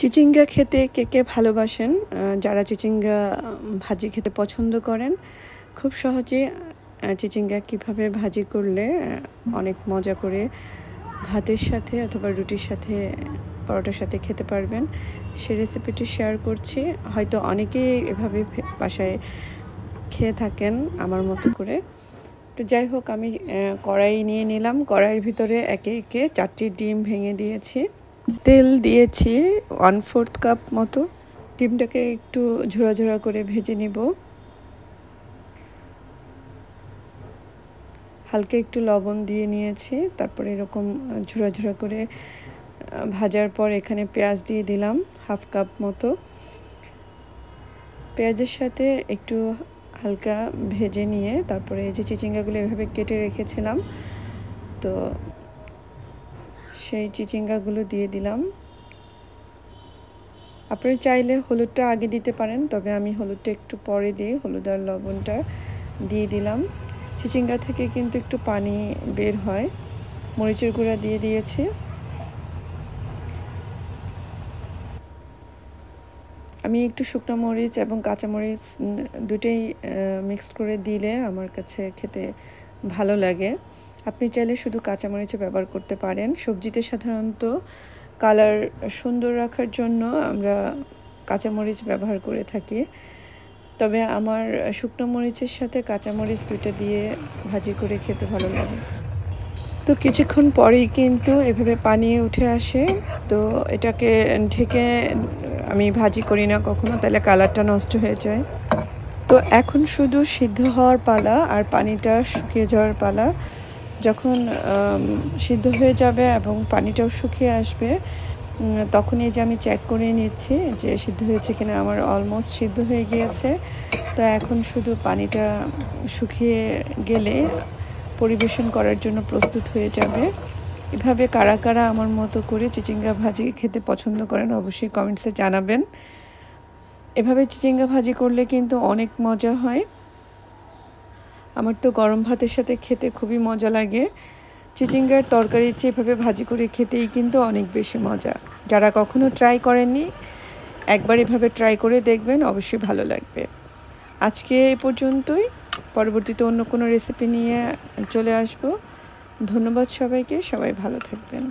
চিচিঙ্গা খেতে কে কে ভালোবাসেন যারা চিচিঙ্গা ভাজি খেতে পছন্দ করেন খুব সহজে চিচিঙ্গা কিভাবে ভাজি করলে অনেক মজা করে ভাতের সাথে অথবা রুটির সাথে পরোটার সাথে খেতে পারবেন সে রেসিপিটি শেয়ার করছি হয়তো অনেকেই এভাবে বাসায় খেয়ে থাকেন আমার মতো করে তো যাই হোক আমি কড়াই নিয়ে নিলাম কড়াইয়ের ভিতরে একে একে চারটি ডিম ভেঙে দিয়েছি তেল দিয়েছি ওয়ান ফোর্থ কাপ মতো ডিমটাকে একটু ঝোড়া ঝোড়া করে ভেজে নিব হালকা একটু লবণ দিয়ে নিয়েছি তারপরে এরকম ঝোড়া ঝোড়া করে ভাজার পর এখানে পেঁয়াজ দিয়ে দিলাম হাফ কাপ মতো পেঁয়াজের সাথে একটু হালকা ভেজে নিয়ে তারপরে এই যে চিচিঙ্গাগুলো এভাবে কেটে রেখেছিলাম তো সেই চিচিঙ্গাগুলো দিয়ে দিলাম আপনারা চাইলে হলুদটা আগে দিতে পারেন তবে আমি হলুদটা একটু পরে দিয়ে হলুদ আর লবণটা দিয়ে দিলাম চিচিঙ্গা থেকে কিন্তু একটু পানি বের হয় মরিচের গুঁড়া দিয়ে দিয়েছি আমি একটু শুকনো মরিচ এবং কাঁচা মরিচ দুটোই মিক্স করে দিলে আমার কাছে খেতে ভালো লাগে আপনি চাইলে শুধু কাঁচামরিচ ব্যবহার করতে পারেন সবজিতে সাধারণত কালার সুন্দর রাখার জন্য আমরা কাঁচামরিচ ব্যবহার করে থাকি তবে আমার শুকনো মরিচের সাথে কাঁচামরিচ দুইটা দিয়ে ভাজি করে খেতে ভালো লাগে তো কিছুক্ষণ পরেই কিন্তু এভাবে পানি উঠে আসে তো এটাকে ঢেকে আমি ভাজি করি না কখনো তাহলে কালারটা নষ্ট হয়ে যায় তো এখন শুধু সিদ্ধ হওয়ার পালা আর পানিটা শুকিয়ে যাওয়ার পালা যখন সিদ্ধ হয়ে যাবে এবং পানিটাও শুকিয়ে আসবে তখন এই যে আমি চেক করে নিচ্ছি যে সিদ্ধ হয়েছে কিনা আমার অলমোস্ট সিদ্ধ হয়ে গিয়েছে তো এখন শুধু পানিটা শুকিয়ে গেলে পরিবেশন করার জন্য প্রস্তুত হয়ে যাবে এভাবে কারা কারা আমার মতো করে চিচিঙ্গা ভাজি খেতে পছন্দ করেন অবশ্যই কমেন্টসে জানাবেন এভাবে চিচিঙ্গা ভাজি করলে কিন্তু অনেক মজা হয় আমার তো গরম ভাতের সাথে খেতে খুবই মজা লাগে চিচিঙ্গার তরকারির চেয়ে এভাবে ভাজি করে খেতেই কিন্তু অনেক বেশি মজা যারা কখনো ট্রাই করেননি একবার এভাবে ট্রাই করে দেখবেন অবশ্যই ভালো লাগবে আজকে এ পর্যন্তই পরবর্তীতে অন্য কোনো রেসিপি নিয়ে চলে আসব ধন্যবাদ সবাইকে সবাই ভালো থাকবেন